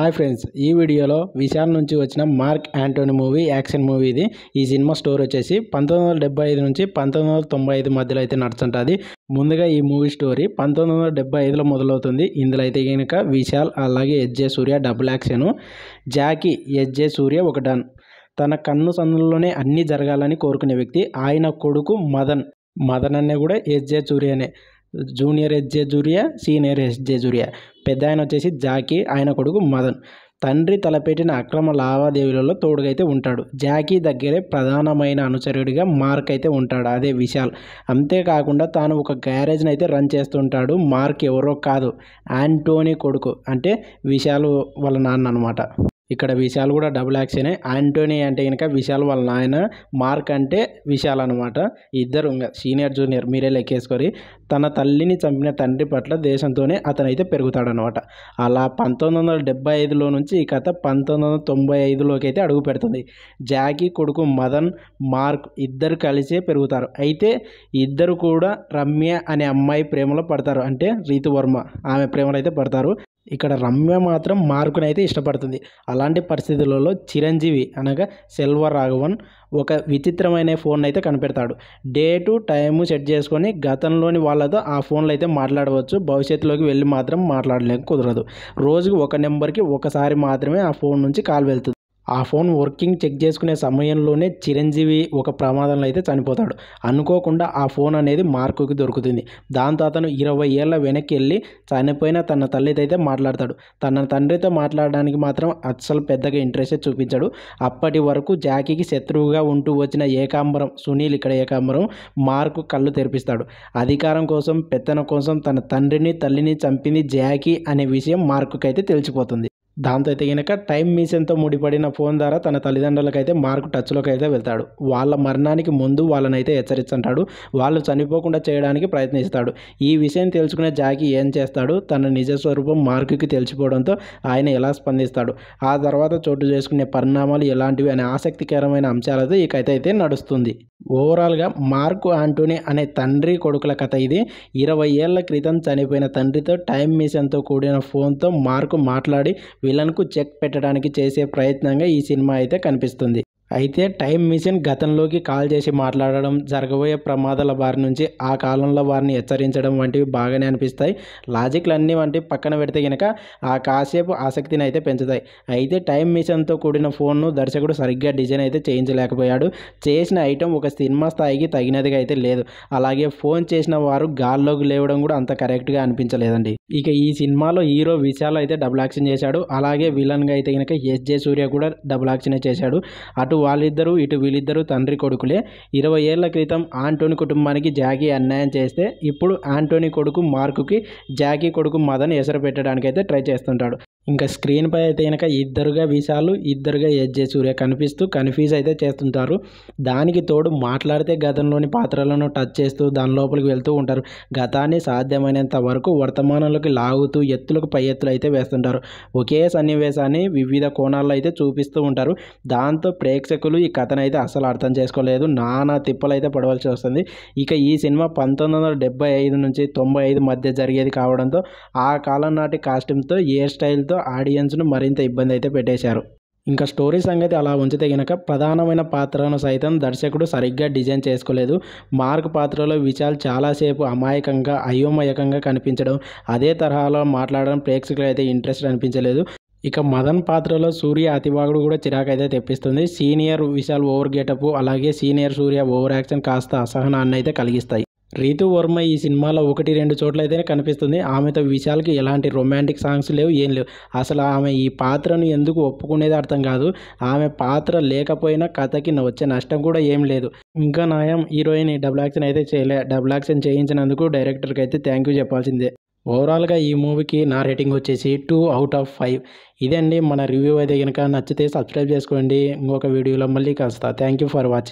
hi friends ఈ వీడియోలో విశాల్ నుంచి వచ్చిన Mark Antony movie action movie ఇది ఈ సినిమా స్టోర్ వచ్చేసి పంతొమ్మిది వందల నుంచి పంతొమ్మిది మధ్యలో అయితే నడుచుంటుంది ముందుగా ఈ మూవీ స్టోరీ పంతొమ్మిది వందల డెబ్బై ఐదులో మొదలవుతుంది ఇందులో అయితే కనుక విశాల్ అలాగే SJ Suryah double action Jackie SJ Suryah ఒక డన్ తన కన్ను సందులోనే అన్నీ జరగాలని కోరుకునే వ్యక్తి ఆయన కొడుకు మదన్ మదన్ అనే కూడా ఎస్జే సూర్యనే జూనియర్ ఎస్జే జూరియా సీనియర్ ఎస్జే జూరియా పెద్ద ఆయన వచ్చేసి జాకీ ఆయన కొడుకు మదన్ తండ్రి తలపెట్టిన అక్రమ లావాదేవీలలో తోడుగైతే ఉంటాడు జాకీ దగ్గరే ప్రధానమైన అనుచరుడిగా మార్క్ అయితే ఉంటాడు అదే విశాల్ అంతేకాకుండా తాను ఒక గ్యారేజ్ని అయితే రన్ చేస్తుంటాడు మార్క్ ఎవరో కాదు యాంటోనీ కొడుకు అంటే విశాల్ వాళ్ళ నాన్న అనమాట ఇక్కడ విశాల్ కూడా డబుల్ యాక్షనే ఆంటోనీ అంటే కనుక విశాల్ వాళ్ళ నాయన మార్క్ అంటే విశాల్ అనమాట ఇద్దరు ఇంకా సీనియర్ జూనియర్ మీరే లెక్కేసుకొని తన తల్లిని చంపిన తండ్రి పట్ల దేశంతోనే అతనైతే పెరుగుతాడనమాట అలా పంతొమ్మిది వందల డెబ్బై ఐదులో నుంచి ఈ కథ పంతొమ్మిది వందల తొంభై ఐదులోకి అయితే అడుగు పెడుతుంది జాకీ కొడుకు మదన్ మార్క్ ఇద్దరు కలిసే పెరుగుతారు అయితే ఇద్దరు కూడా రమ్య అనే అమ్మాయి ప్రేమలో పడతారు అంటే రీతు వర్మ ఆమె ప్రేమలో అయితే పడతారు ఇక్కడ రమ్య మాత్రం మార్కునైతే ఇష్టపడుతుంది అలాంటి పరిస్థితులలో చిరంజీవి అనగా సెల్వ రాఘవన్ ఒక విచిత్రమైన ఫోన్ అయితే కనిపెడతాడు డే టు టైము సెట్ చేసుకొని గతంలోని వాళ్ళతో ఆ ఫోన్లో అయితే మాట్లాడవచ్చు భవిష్యత్తులోకి వెళ్ళి మాత్రం మాట్లాడలేక కుదరదు రోజుకు ఒక నెంబర్కి ఒకసారి మాత్రమే ఆ ఫోన్ నుంచి కాల్ వెళ్తుంది ఆ ఫోన్ వర్కింగ్ చెక్ చేసుకునే సమయంలోనే చిరంజీవి ఒక ప్రమాదంలో అయితే చనిపోతాడు అనుకోకుండా ఆ ఫోన్ అనేది మార్కుకి దొరుకుతుంది దాంతో అతను ఇరవై ఏళ్ళ వెనక్కి వెళ్ళి చనిపోయిన తన తల్లితో అయితే మాట్లాడతాడు తన తండ్రితో మాట్లాడడానికి మాత్రం అస్సలు పెద్దగా ఇంట్రెస్ట్ చూపించాడు అప్పటి వరకు జాకీకి శత్రువుగా ఉంటూ వచ్చిన ఏకాంబరం సునీల్ ఇక్కడ ఏకాంబరం మార్కు కళ్ళు తెరిపిస్తాడు అధికారం కోసం పెత్తనం కోసం తన తండ్రిని తల్లిని చంపింది జాకీ అనే విషయం మార్కుకైతే తెలిసిపోతుంది దాంతో అయితే కనుక టైం మిషన్తో ముడిపడిన ఫోన్ ద్వారా తన తల్లిదండ్రులకైతే మార్కు టచ్లోకి అయితే వెళ్తాడు వాళ్ళ మరణానికి ముందు వాళ్ళనైతే హెచ్చరిస్తుంటాడు వాళ్ళు చనిపోకుండా చేయడానికి ప్రయత్నిస్తాడు ఈ విషయం తెలుసుకునే జాకి ఏం చేస్తాడు తన నిజ స్వరూపం మార్కుకి తెలిసిపోవడంతో ఆయన ఎలా స్పందిస్తాడు ఆ తర్వాత చోటు చేసుకునే పరిణామాలు ఎలాంటివి అనే ఆసక్తికరమైన అంశాలతో ఈ కథ అయితే నడుస్తుంది ఓవరాల్గా మార్కు ఆంటోనీ అనే తండ్రి కొడుకుల కథ ఇది ఇరవై ఏళ్ల క్రితం చనిపోయిన తండ్రితో టైం మిషన్తో కూడిన ఫోన్తో మార్కు మాట్లాడి కు చెక్ పెట్టడానికి చేసే ప్రయత్నంగా ఈ సినిమా అయితే కనిపిస్తుంది అయితే టైం మిషన్ గతంలోకి కాల్ చేసి మాట్లాడడం జరగబోయే ప్రమాదాల వారి నుంచి ఆ కాలంలో వారిని హెచ్చరించడం వంటివి బాగానే అనిపిస్తాయి లాజిక్లు అన్నీ వంటివి పక్కన పెడితే కనుక ఆ కాసేపు ఆసక్తిని అయితే పెంచుతాయి అయితే టైం మిషన్తో కూడిన ఫోన్ను దర్శకుడు సరిగ్గా డిజైన్ అయితే చేయించలేకపోయాడు చేసిన ఐటెం ఒక సినిమా స్థాయికి తగినదిగా అయితే లేదు అలాగే ఫోన్ చేసిన వారు గాల్లోకి లేవడం కూడా అంత కరెక్ట్గా అనిపించలేదండి ఇక ఈ సినిమాలో హీరో విశాల్ అయితే డబుల్ యాక్షన్ చేశాడు అలాగే విలన్గా అయితే కనుక ఎస్జే సూర్య కూడా డబుల్ యాక్షన్ చేశాడు అటు వాళ్ళిద్దరూ ఇటు వీళ్ళిద్దరూ తండ్రి కొడుకులే ఇరవై ఏళ్ల క్రితం ఆంటోని కుటుంబానికి జాకీ అన్యాయం చేస్తే ఇప్పుడు ఆంటోని కొడుకు మార్కుకి జాకీ కొడుకు మదన్ ఎసరు పెట్టడానికైతే ట్రై చేస్తుంటాడు ఇంకా స్క్రీన్పై అయితే కనుక ఇద్దరుగా వీసాలు ఇద్దరుగా చేసి సూర్య కనిపిస్తూ కన్ఫ్యూజ్ అయితే చేస్తుంటారు దానికి తోడు మాట్లాడితే గతంలోని పాత్రలను టచ్ చేస్తూ దాని లోపలికి వెళ్తూ ఉంటారు గతాన్ని సాధ్యమైనంత వరకు వర్తమానంలోకి లాగుతూ ఎత్తులకు పై ఎత్తులు అయితే వేస్తుంటారు ఒకే సన్నివేశాన్ని వివిధ కోణాల్లో అయితే చూపిస్తూ ఉంటారు దాంతో ప్రేక్షకులు ఈ కథను అయితే అసలు అర్థం చేసుకోలేదు నానా తిప్పలు అయితే పడవలసి వస్తుంది ఇక ఈ సినిమా పంతొమ్మిది నుంచి తొంభై మధ్య జరిగేది కావడంతో ఆ కాలం నాటి కాస్ట్యూమ్తో హెయిర్ స్టైల్ కాన్సెప్ట్తో ఆడియన్స్ను మరింత ఇబ్బంది అయితే పెట్టేశారు ఇంకా స్టోరీ సంగతి అలా ఉంచితే గనక ప్రధానమైన పాత్రను సైతం దర్శకుడు సరిగ్గా డిజైన్ చేసుకోలేదు మార్క్ పాత్రలో విశాల్ చాలాసేపు అమాయకంగా అయోమయకంగా కనిపించడం అదే తరహాలో మాట్లాడడం ప్రేక్షకులు అయితే ఇంట్రెస్ట్ అనిపించలేదు ఇక మదన్ పాత్రలో సూర్య అతివాగుడు కూడా చిరాకైతే తెప్పిస్తుంది సీనియర్ విశాల్ ఓవర్ గెటప్ అలాగే సీనియర్ సూర్య ఓవర్ యాక్షన్ కాస్త అసహనాన్ని అయితే కలిగిస్తాయి రీతు వర్మ ఈ సినిమాలో ఒకటి రెండు చోట్ల అయితేనే కనిపిస్తుంది ఆమెతో విశాల్కి ఎలాంటి రొమాంటిక్ సాంగ్స్ లేవు ఏం లేవు అసలు ఆమె ఈ పాత్రను ఎందుకు ఒప్పుకునేది అర్థం కాదు ఆమె పాత్ర లేకపోయినా కథకి వచ్చే నష్టం కూడా ఏం లేదు ఇంకా నాయం హీరోయిన్ డబుల్ యాక్షన్ అయితే చేయలే డబుల్ యాక్షన్ చేయించినందుకు డైరెక్టర్కి అయితే థ్యాంక్ యూ చెప్పాల్సిందే ఓవరాల్గా ఈ మూవీకి నా రేటింగ్ వచ్చేసి టూ అవుట్ ఆఫ్ ఫైవ్ అండి మన రివ్యూ అయితే కనుక నచ్చితే సబ్స్క్రైబ్ చేసుకోండి ఇంకొక వీడియోలో మళ్ళీ కలుస్తా థ్యాంక్ యూ ఫర్ వాచింగ్